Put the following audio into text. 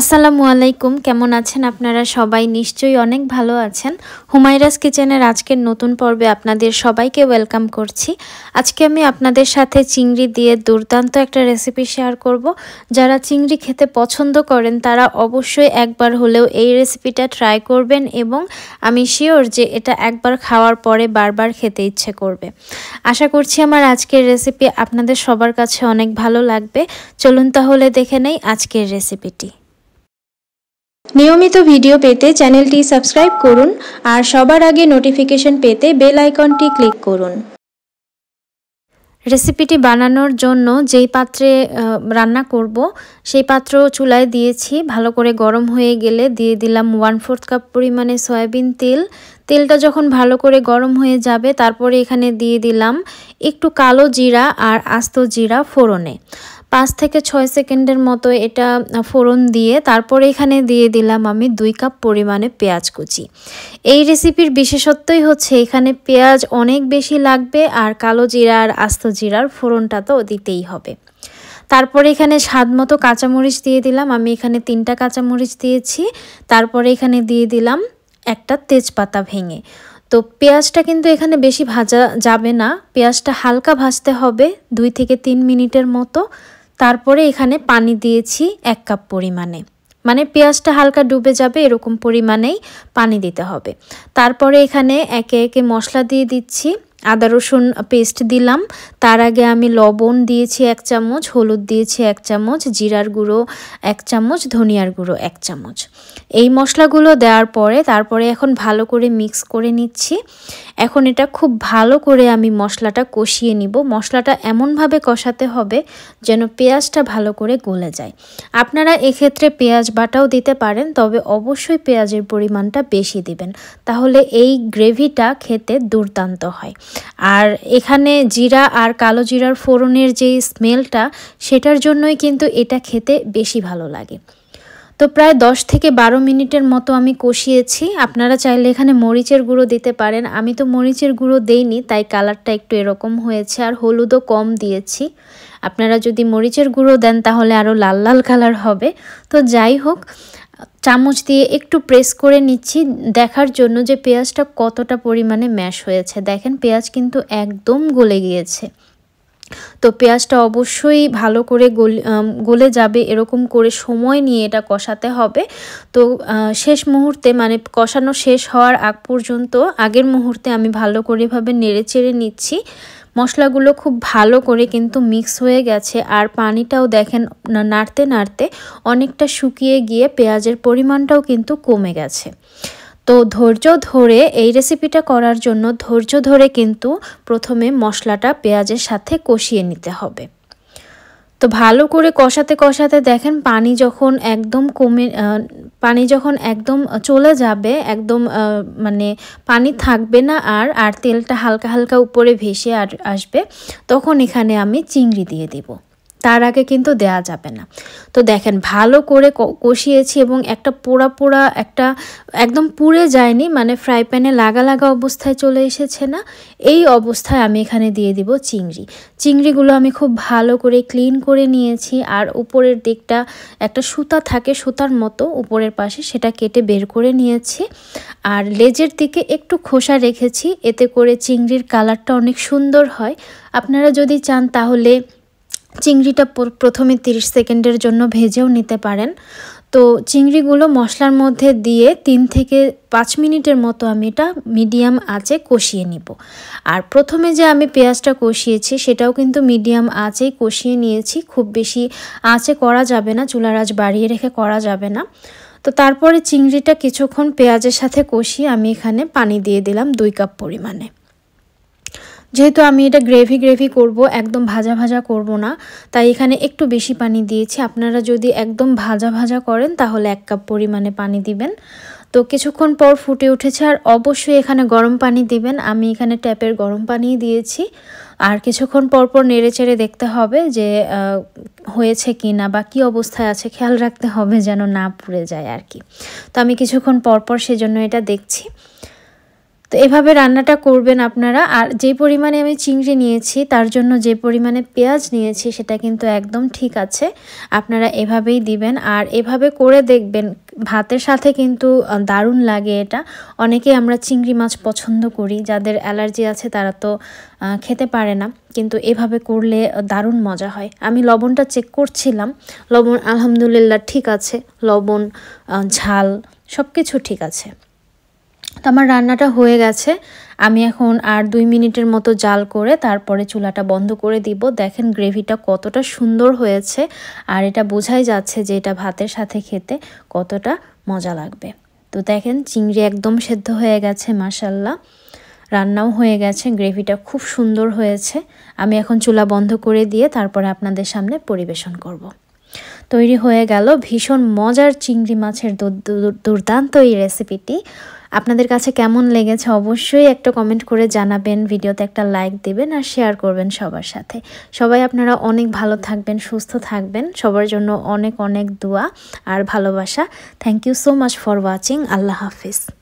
আসসালামু আলাইকুম কেমন আছেন আপনারা সবাই নিশ্চয়ই অনেক ভালো আছেন হুমায়রাস কিচেনের আজকের নতুন পর্বে আপনাদের সবাইকে ওয়েলকাম করছি আজকে আমি আপনাদের সাথে চিংড়ি দিয়ে দুর্দান্ত একটা রেসিপি শেয়ার করব যারা চিংড়ি খেতে পছন্দ করেন তারা অবশ্যই একবার হলেও এই রেসিপিটা ট্রাই করবেন এবং আমি শিওর যে এটা একবার খাওয়ার পরে বারবার খেতে ইচ্ছে করবে আশা করছি আমার আজকের রেসিপি আপনাদের সবার কাছে অনেক ভালো লাগবে চলুন তাহলে দেখে নেই আজকের রেসিপিটি নিয়মিত ভিডিও পেতে চ্যানেলটি সাবস্ক্রাইব করুন আর সবার আগে নোটিফিকেশন পেতে বেল আইকনটি ক্লিক করুন রেসিপিটি বানানোর জন্য যেই পাত্রে রান্না করব সেই পাত্র চুলায় দিয়েছি ভালো করে গরম হয়ে গেলে দিয়ে দিলাম ওয়ান ফোর্থ কাপ পরিমাণে সয়াবিন তেল তেলটা যখন ভালো করে গরম হয়ে যাবে তারপরে এখানে দিয়ে দিলাম একটু কালো জিরা আর আস্ত জিরা ফোড়নে পাঁচ থেকে ছয় সেকেন্ডের মতো এটা ফোড়ন দিয়ে তারপরে এখানে দিয়ে দিলাম আমি দুই কাপ পরিমাণে পেঁয়াজ কুচি এই রেসিপির বিশেষত্বই হচ্ছে এখানে পেঁয়াজ অনেক বেশি লাগবে আর কালো জিরা আর আস্ত জিরার ফোড়নটা তো দিতেই হবে তারপরে এখানে স্বাদ মতো কাঁচামরিচ দিয়ে দিলাম আমি এখানে তিনটা কাঁচামরিচ দিয়েছি তারপরে এখানে দিয়ে দিলাম একটা তেজপাতা ভেঙে তো পেঁয়াজটা কিন্তু এখানে বেশি ভাজা যাবে না পেঁয়াজটা হালকা ভাজতে হবে দুই থেকে তিন মিনিটের মতো তারপরে এখানে পানি দিয়েছি এক কাপ পরিমাণে মানে পেঁয়াজটা হালকা ডুবে যাবে এরকম পরিমাণেই পানি দিতে হবে তারপরে এখানে একে একে মশলা দিয়ে দিচ্ছি আদা রসুন পেস্ট দিলাম তার আগে আমি লবণ দিয়েছি এক চামচ হলুদ দিয়েছি এক চামচ জিরার গুঁড়ো এক চামচ ধনিয়ার গুঁড়ো এক চামচ এই মশলাগুলো দেওয়ার পরে তারপরে এখন ভালো করে মিক্স করে নিচ্ছি এখন এটা খুব ভালো করে আমি মশলাটা কষিয়ে নিব মশলাটা এমনভাবে কষাতে হবে যেন পেঁয়াজটা ভালো করে গলে যায় আপনারা এক্ষেত্রে পেঁয়াজ বাটাও দিতে পারেন তবে অবশ্যই পেঁয়াজের পরিমাণটা বেশি দিবেন তাহলে এই গ্রেভিটা খেতে দুর্দান্ত হয় আর এখানে জিরা আর কালো জিরার ফোড়নের যে স্মেলটা সেটার জন্যই কিন্তু এটা খেতে বেশি ভালো লাগে তো প্রায় 10 থেকে 12 মিনিটের মতো আমি কষিয়েছি আপনারা চাইলে এখানে মরিচের গুঁড়ো দিতে পারেন আমি তো মরিচের গুঁড়ো দেইনি তাই কালারটা একটু এরকম হয়েছে আর হলুদও কম দিয়েছি আপনারা যদি মরিচের গুঁড়ো দেন তাহলে আরও লাল লাল কালার হবে তো যাই হোক চামচ দিয়ে একটু প্রেস করে নিচ্ছি দেখার জন্য যে পেঁয়াজটা কতটা পরিমাণে ম্যাশ হয়েছে দেখেন পেঁয়াজ কিন্তু একদম গলে গিয়েছে তো পেঁয়াজটা অবশ্যই ভালো করে গলে যাবে এরকম করে সময় নিয়ে এটা কষাতে হবে তো শেষ মুহূর্তে মানে কষানো শেষ হওয়ার আগ পর্যন্ত আগের মুহূর্তে আমি ভালো করে এভাবে নেড়ে চেড়ে নিচ্ছি মশলাগুলো খুব ভালো করে কিন্তু মিক্স হয়ে গেছে আর পানিটাও দেখেন নাড়তে নাড়তে অনেকটা শুকিয়ে গিয়ে পেঁয়াজের পরিমাণটাও কিন্তু কমে গেছে তো ধৈর্য ধরে এই রেসিপিটা করার জন্য ধৈর্য ধরে কিন্তু প্রথমে মশলাটা পেঁয়াজের সাথে কষিয়ে নিতে হবে তো ভালো করে কষাতে কষাতে দেখেন পানি যখন একদম কমে পানি যখন একদম চলে যাবে একদম মানে পানি থাকবে না আর আর তেলটা হালকা হালকা উপরে ভেসে আর আসবে তখন এখানে আমি চিংড়ি দিয়ে দেবো তার আগে কিন্তু দেয়া যাবে না তো দেখেন ভালো করে কষিয়েছি এবং একটা পোড়া পোড়া একটা একদম পুড়ে যায়নি মানে ফ্রাই প্যানে লাগা লাগা অবস্থায় চলে এসেছে না এই অবস্থায় আমি এখানে দিয়ে দিব চিংড়ি চিংড়িগুলো আমি খুব ভালো করে ক্লিন করে নিয়েছি আর উপরের দিকটা একটা সুতা থাকে সুতার মতো উপরের পাশে সেটা কেটে বের করে নিয়েছি আর লেজের দিকে একটু খোসা রেখেছি এতে করে চিংড়ির কালারটা অনেক সুন্দর হয় আপনারা যদি চান তাহলে চিংড়িটা প্রথমে 30 সেকেন্ডের জন্য ভেজেও নিতে পারেন তো চিংড়িগুলো মশলার মধ্যে দিয়ে তিন থেকে পাঁচ মিনিটের মতো আমি এটা মিডিয়াম আঁচে কষিয়ে নিব আর প্রথমে যে আমি পেঁয়াজটা কষিয়েছি সেটাও কিন্তু মিডিয়াম আঁচেই কষিয়ে নিয়েছি খুব বেশি আঁচে করা যাবে না চুলার আঁচ বাড়িয়ে রেখে করা যাবে না তো তারপরে চিংড়িটা কিছুক্ষণ পেঁয়াজের সাথে কষিয়ে আমি এখানে পানি দিয়ে দিলাম দুই কাপ পরিমাণে যেহেতু আমি এটা গ্রেভি গ্রেভি করব একদম ভাজা ভাজা করব না তাই এখানে একটু বেশি পানি দিয়েছি আপনারা যদি একদম ভাজা ভাজা করেন তাহলে এক কাপ পরিমাণে পানি দিবেন তো কিছুক্ষণ পর ফুটে উঠেছে আর অবশ্যই এখানে গরম পানি দিবেন আমি এখানে ট্যাপের গরম পানি দিয়েছি আর কিছুক্ষণ পরপর নেড়েচেড়ে দেখতে হবে যে হয়েছে কি না বা কী অবস্থায় আছে খেয়াল রাখতে হবে যেন না পুড়ে যায় আর কি তো আমি কিছুক্ষণ পরপর সেজন্য এটা দেখছি তো এভাবে রান্নাটা করবেন আপনারা আর যে পরিমাণে আমি চিংড়ি নিয়েছি তার জন্য যে পরিমাণে পেঁয়াজ নিয়েছি সেটা কিন্তু একদম ঠিক আছে আপনারা এভাবেই দিবেন আর এভাবে করে দেখবেন ভাতের সাথে কিন্তু দারুণ লাগে এটা অনেকে আমরা চিংড়ি মাছ পছন্দ করি যাদের অ্যালার্জি আছে তারা তো খেতে পারে না কিন্তু এভাবে করলে দারুণ মজা হয় আমি লবণটা চেক করছিলাম লবণ আলহামদুলিল্লাহ ঠিক আছে লবণ ঝাল সব কিছু ঠিক আছে আমার রান্নাটা হয়ে গেছে আমি এখন আর দুই মিনিটের মতো জাল করে তারপরে চুলাটা বন্ধ করে দিব দেখেন গ্রেভিটা কতটা সুন্দর হয়েছে আর এটা বোঝাই যাচ্ছে যে এটা ভাতের সাথে খেতে কতটা মজা লাগবে তো দেখেন চিংড়ি একদম সেদ্ধ হয়ে গেছে মাসাল্লা রান্নাও হয়ে গেছে গ্রেভিটা খুব সুন্দর হয়েছে আমি এখন চুলা বন্ধ করে দিয়ে তারপরে আপনাদের সামনে পরিবেশন করব। তৈরি হয়ে গেল ভীষণ মজার চিংড়ি মাছের দুর্দান্ত এই রেসিপিটি আপনাদের কাছে কেমন লেগেছে অবশ্যই একটা কমেন্ট করে জানাবেন ভিডিওতে একটা লাইক দেবেন আর শেয়ার করবেন সবার সাথে সবাই আপনারা অনেক ভালো থাকবেন সুস্থ থাকবেন সবার জন্য অনেক অনেক দোয়া আর ভালোবাসা thank you so much for watching আল্লাহ হাফিজ